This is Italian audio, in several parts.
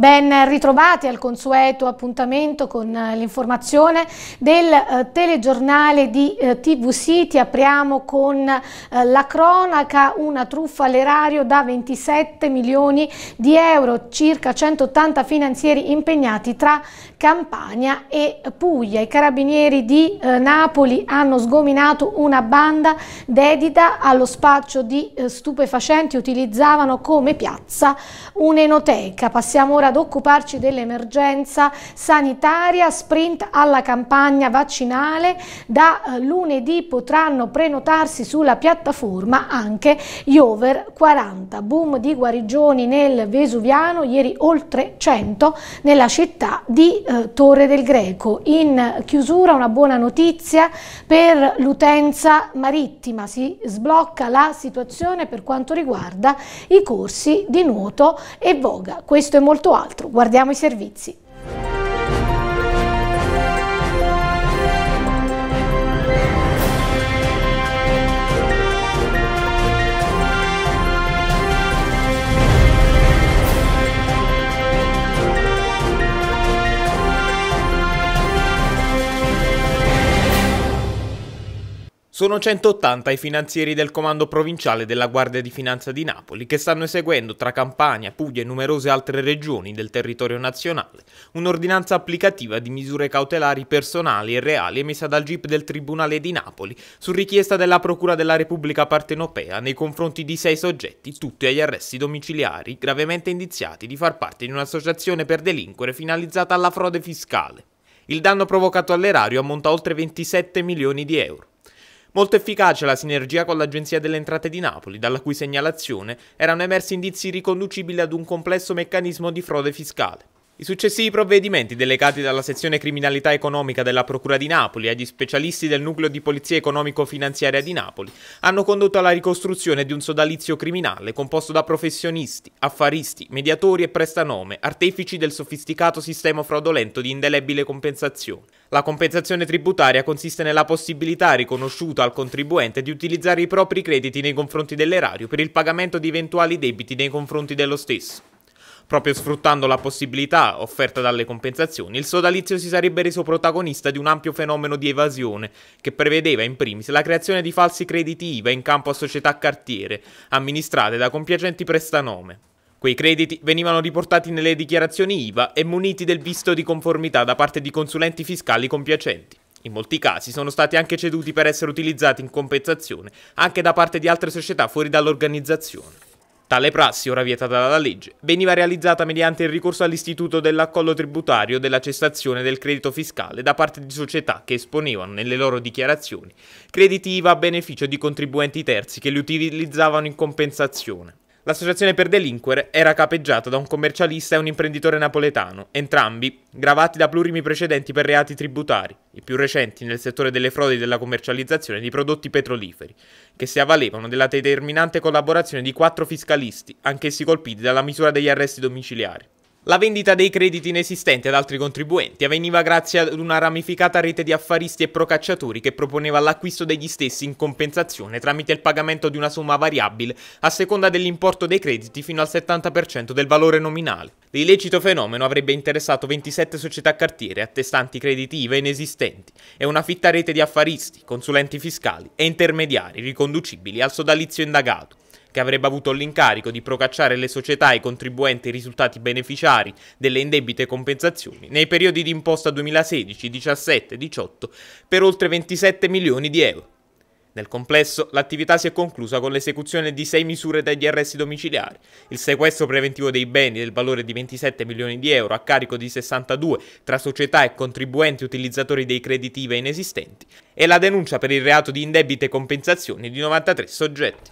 Ben ritrovati al consueto appuntamento con eh, l'informazione del eh, telegiornale di eh, TVC. Ti apriamo con eh, la cronaca, una truffa all'erario da 27 milioni di euro, circa 180 finanzieri impegnati tra Campania e Puglia. I carabinieri di eh, Napoli hanno sgominato una banda dedita allo spaccio di eh, stupefacenti, utilizzavano come piazza un'enoteca. Passiamo ora ad occuparci dell'emergenza sanitaria, sprint alla campagna vaccinale, da eh, lunedì potranno prenotarsi sulla piattaforma anche gli over 40, boom di guarigioni nel Vesuviano, ieri oltre 100 nella città di eh, Torre del Greco. In chiusura una buona notizia per l'utenza marittima, si sblocca la situazione per quanto riguarda i corsi di nuoto e voga. Questo è molto alto altro, guardiamo i servizi. Sono 180 i finanzieri del Comando Provinciale della Guardia di Finanza di Napoli che stanno eseguendo tra Campania, Puglia e numerose altre regioni del territorio nazionale un'ordinanza applicativa di misure cautelari personali e reali emessa dal GIP del Tribunale di Napoli su richiesta della Procura della Repubblica Partenopea nei confronti di sei soggetti tutti agli arresti domiciliari gravemente indiziati di far parte di un'associazione per delinquere finalizzata alla frode fiscale. Il danno provocato all'erario ammonta a oltre 27 milioni di euro. Molto efficace la sinergia con l'Agenzia delle Entrate di Napoli, dalla cui segnalazione erano emersi indizi riconducibili ad un complesso meccanismo di frode fiscale. I successivi provvedimenti delegati dalla sezione criminalità economica della Procura di Napoli agli specialisti del nucleo di polizia economico-finanziaria di Napoli hanno condotto alla ricostruzione di un sodalizio criminale composto da professionisti, affaristi, mediatori e prestanome, artefici del sofisticato sistema fraudolento di indelebile compensazione. La compensazione tributaria consiste nella possibilità riconosciuta al contribuente di utilizzare i propri crediti nei confronti dell'erario per il pagamento di eventuali debiti nei confronti dello stesso. Proprio sfruttando la possibilità offerta dalle compensazioni, il sodalizio si sarebbe reso protagonista di un ampio fenomeno di evasione, che prevedeva in primis la creazione di falsi crediti IVA in campo a società cartiere, amministrate da compiacenti prestanome. Quei crediti venivano riportati nelle dichiarazioni IVA e muniti del visto di conformità da parte di consulenti fiscali compiacenti. In molti casi sono stati anche ceduti per essere utilizzati in compensazione anche da parte di altre società fuori dall'organizzazione. Tale prassi, ora vietata dalla legge, veniva realizzata mediante il ricorso all'istituto dell'accollo tributario della cessazione del credito fiscale da parte di società che esponevano nelle loro dichiarazioni crediti IVA a beneficio di contribuenti terzi che li utilizzavano in compensazione. L'associazione per delinquere era capeggiata da un commercialista e un imprenditore napoletano, entrambi gravati da plurimi precedenti per reati tributari, i più recenti nel settore delle frodi della commercializzazione di prodotti petroliferi, che si avvalevano della determinante collaborazione di quattro fiscalisti, anch'essi colpiti dalla misura degli arresti domiciliari. La vendita dei crediti inesistenti ad altri contribuenti avveniva grazie ad una ramificata rete di affaristi e procacciatori che proponeva l'acquisto degli stessi in compensazione tramite il pagamento di una somma variabile a seconda dell'importo dei crediti fino al 70% del valore nominale. L'illecito fenomeno avrebbe interessato 27 società cartiere attestanti crediti IVA inesistenti e una fitta rete di affaristi, consulenti fiscali e intermediari riconducibili al sodalizio indagato che avrebbe avuto l'incarico di procacciare le società e i contribuenti risultati beneficiari delle indebite compensazioni nei periodi di imposta 2016, 2017 e 18 per oltre 27 milioni di euro. Nel complesso, l'attività si è conclusa con l'esecuzione di sei misure degli arresti domiciliari, il sequestro preventivo dei beni del valore di 27 milioni di euro a carico di 62 tra società e contribuenti utilizzatori dei crediti IVA inesistenti e la denuncia per il reato di indebite compensazioni di 93 soggetti.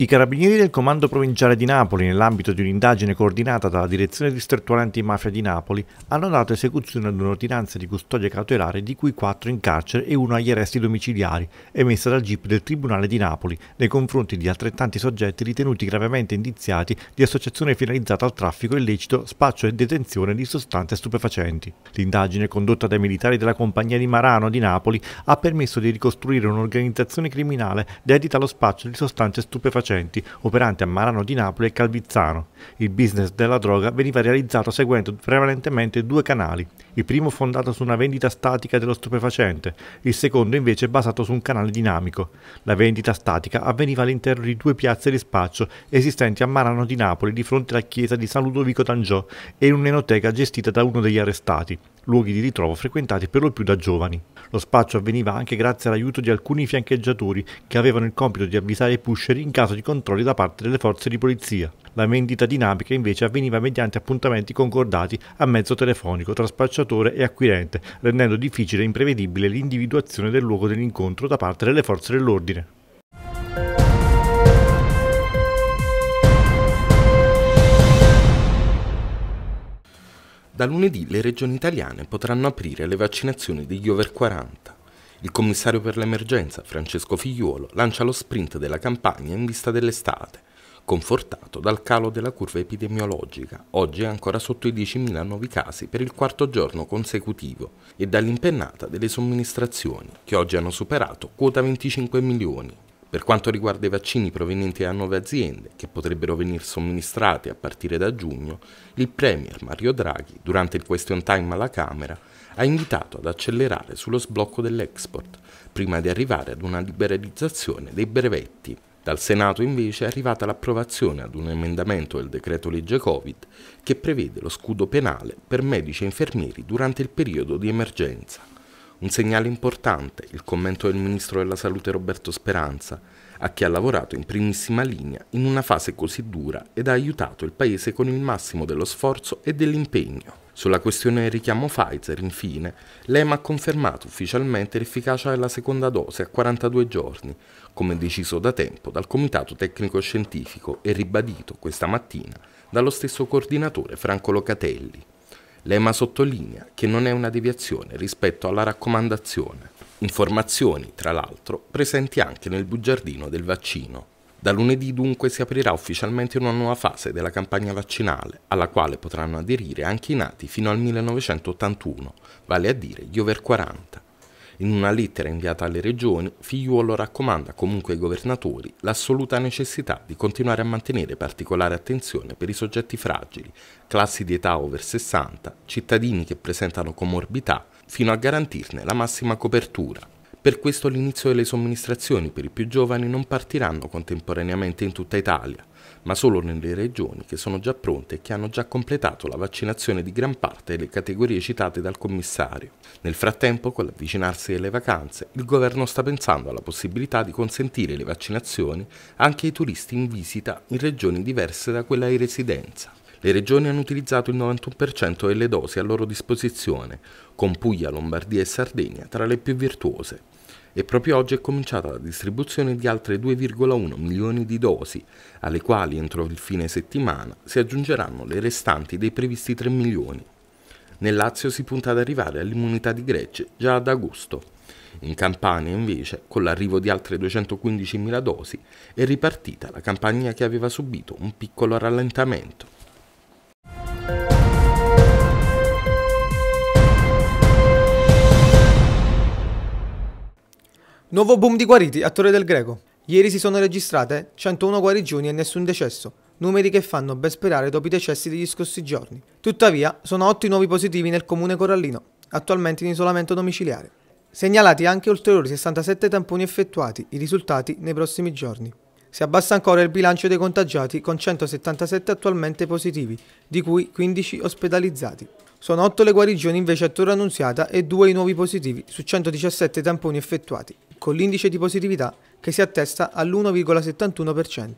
I carabinieri del Comando Provinciale di Napoli, nell'ambito di un'indagine coordinata dalla Direzione Distrettuale Antimafia di Napoli, hanno dato esecuzione ad un'ordinanza di custodia cautelare di cui quattro in carcere e uno agli arresti domiciliari, emessa dal GIP del Tribunale di Napoli, nei confronti di altrettanti soggetti ritenuti gravemente indiziati di associazione finalizzata al traffico illecito, spaccio e detenzione di sostanze stupefacenti. L'indagine condotta dai militari della compagnia di Marano di Napoli ha permesso di ricostruire un'organizzazione criminale dedita allo spaccio di sostanze stupefacenti stupefacenti operanti a Marano di Napoli e Calvizzano. Il business della droga veniva realizzato seguendo prevalentemente due canali, il primo fondato su una vendita statica dello stupefacente, il secondo invece basato su un canale dinamico. La vendita statica avveniva all'interno di due piazze di spaccio esistenti a Marano di Napoli di fronte alla chiesa di San Ludovico d'Angiò e in un'enoteca gestita da uno degli arrestati luoghi di ritrovo frequentati per lo più da giovani. Lo spaccio avveniva anche grazie all'aiuto di alcuni fiancheggiatori che avevano il compito di avvisare i pusher in caso di controlli da parte delle forze di polizia. La vendita dinamica invece avveniva mediante appuntamenti concordati a mezzo telefonico tra spacciatore e acquirente, rendendo difficile e imprevedibile l'individuazione del luogo dell'incontro da parte delle forze dell'ordine. Da lunedì le regioni italiane potranno aprire le vaccinazioni degli over 40. Il commissario per l'emergenza, Francesco Figliuolo, lancia lo sprint della campagna in vista dell'estate, confortato dal calo della curva epidemiologica, oggi ancora sotto i 10.000 nuovi casi per il quarto giorno consecutivo, e dall'impennata delle somministrazioni, che oggi hanno superato quota 25 milioni. Per quanto riguarda i vaccini provenienti da nuove aziende, che potrebbero venir somministrati a partire da giugno, il Premier Mario Draghi, durante il question time alla Camera, ha invitato ad accelerare sullo sblocco dell'export, prima di arrivare ad una liberalizzazione dei brevetti. Dal Senato invece è arrivata l'approvazione ad un emendamento del decreto legge Covid che prevede lo scudo penale per medici e infermieri durante il periodo di emergenza. Un segnale importante il commento del Ministro della Salute Roberto Speranza, a chi ha lavorato in primissima linea in una fase così dura ed ha aiutato il Paese con il massimo dello sforzo e dell'impegno. Sulla questione del richiamo Pfizer, infine, l'EMA ha confermato ufficialmente l'efficacia della seconda dose a 42 giorni, come deciso da tempo dal Comitato Tecnico Scientifico e ribadito questa mattina dallo stesso coordinatore Franco Locatelli. L'EMA sottolinea che non è una deviazione rispetto alla raccomandazione. Informazioni, tra l'altro, presenti anche nel bugiardino del vaccino. Da lunedì dunque si aprirà ufficialmente una nuova fase della campagna vaccinale, alla quale potranno aderire anche i nati fino al 1981, vale a dire gli over 40. In una lettera inviata alle regioni, Figliuolo raccomanda comunque ai governatori l'assoluta necessità di continuare a mantenere particolare attenzione per i soggetti fragili, classi di età over 60, cittadini che presentano comorbità, fino a garantirne la massima copertura. Per questo l'inizio delle somministrazioni per i più giovani non partiranno contemporaneamente in tutta Italia, ma solo nelle regioni che sono già pronte e che hanno già completato la vaccinazione di gran parte delle categorie citate dal commissario. Nel frattempo, con l'avvicinarsi delle vacanze, il governo sta pensando alla possibilità di consentire le vaccinazioni anche ai turisti in visita in regioni diverse da quella di residenza. Le regioni hanno utilizzato il 91% delle dosi a loro disposizione, con Puglia, Lombardia e Sardegna tra le più virtuose e proprio oggi è cominciata la distribuzione di altre 2,1 milioni di dosi, alle quali entro il fine settimana si aggiungeranno le restanti dei previsti 3 milioni. Nel Lazio si punta ad arrivare all'immunità di gregge già ad agosto. In Campania, invece, con l'arrivo di altre 215.000 dosi, è ripartita la campagna che aveva subito un piccolo rallentamento. Nuovo boom di guariti a Torre del Greco. Ieri si sono registrate 101 guarigioni e nessun decesso, numeri che fanno ben sperare dopo i decessi degli scorsi giorni. Tuttavia, sono 8 nuovi positivi nel comune corallino, attualmente in isolamento domiciliare. Segnalati anche ulteriori 67 tamponi effettuati, i risultati nei prossimi giorni. Si abbassa ancora il bilancio dei contagiati con 177 attualmente positivi, di cui 15 ospedalizzati. Sono 8 le guarigioni invece a Torre Annunziata e 2 i nuovi positivi su 117 tamponi effettuati, con l'indice di positività che si attesta all'1,71%.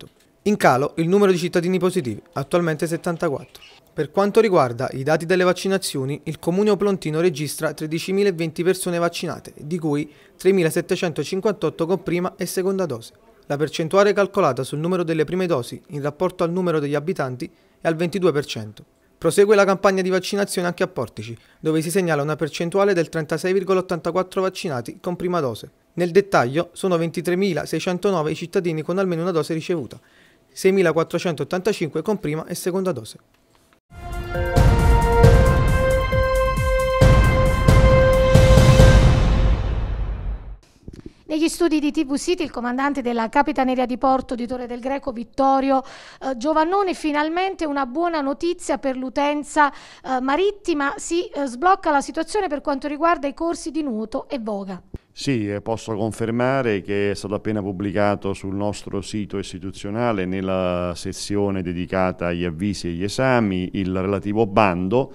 In calo il numero di cittadini positivi, attualmente 74. Per quanto riguarda i dati delle vaccinazioni, il comune oplontino registra 13.020 persone vaccinate, di cui 3.758 con prima e seconda dose. La percentuale calcolata sul numero delle prime dosi in rapporto al numero degli abitanti è al 22%. Prosegue la campagna di vaccinazione anche a Portici, dove si segnala una percentuale del 36,84 vaccinati con prima dose. Nel dettaglio sono 23.609 i cittadini con almeno una dose ricevuta, 6.485 con prima e seconda dose. gli studi di TV City il comandante della Capitaneria di Porto di Torre del Greco Vittorio eh, Giovannone finalmente una buona notizia per l'utenza eh, marittima si eh, sblocca la situazione per quanto riguarda i corsi di nuoto e voga. Sì, eh, posso confermare che è stato appena pubblicato sul nostro sito istituzionale nella sezione dedicata agli avvisi e agli esami il relativo bando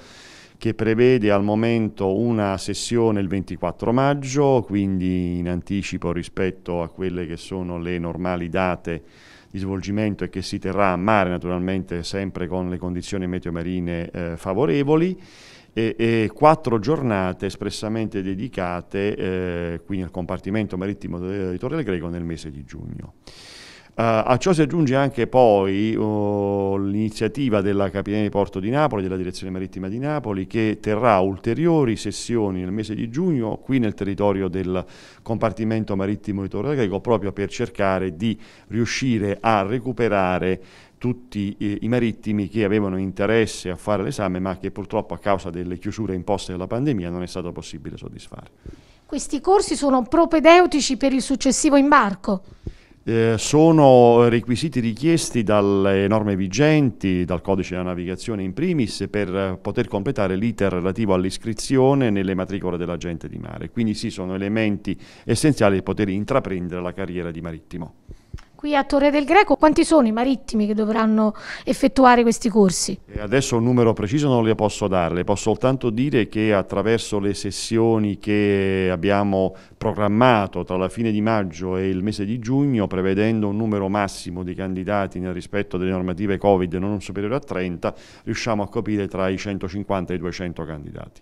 che prevede al momento una sessione il 24 maggio, quindi in anticipo rispetto a quelle che sono le normali date di svolgimento e che si terrà a mare naturalmente sempre con le condizioni meteo marine eh, favorevoli e, e, quattro giornate espressamente dedicate eh, quindi al compartimento marittimo di Torre del Greco nel mese di giugno. Eh, a ciò si aggiunge anche poi oh, l'iniziativa della Capitania di Porto di Napoli, della Direzione Marittima di Napoli, che terrà ulteriori sessioni nel mese di giugno qui nel territorio del compartimento marittimo di Torre Greco proprio per cercare di riuscire a recuperare tutti eh, i marittimi che avevano interesse a fare l'esame ma che purtroppo a causa delle chiusure imposte dalla pandemia non è stato possibile soddisfare. Questi corsi sono propedeutici per il successivo imbarco? Eh, sono requisiti richiesti dalle norme vigenti, dal codice della navigazione in primis, per poter completare l'iter relativo all'iscrizione nelle matricole dell'agente di mare. Quindi sì, sono elementi essenziali per poter intraprendere la carriera di marittimo. Qui a Torre del Greco quanti sono i marittimi che dovranno effettuare questi corsi? Adesso un numero preciso non le posso dare, le posso soltanto dire che attraverso le sessioni che abbiamo programmato tra la fine di maggio e il mese di giugno, prevedendo un numero massimo di candidati nel rispetto delle normative Covid non superiore a 30, riusciamo a coprire tra i 150 e i 200 candidati.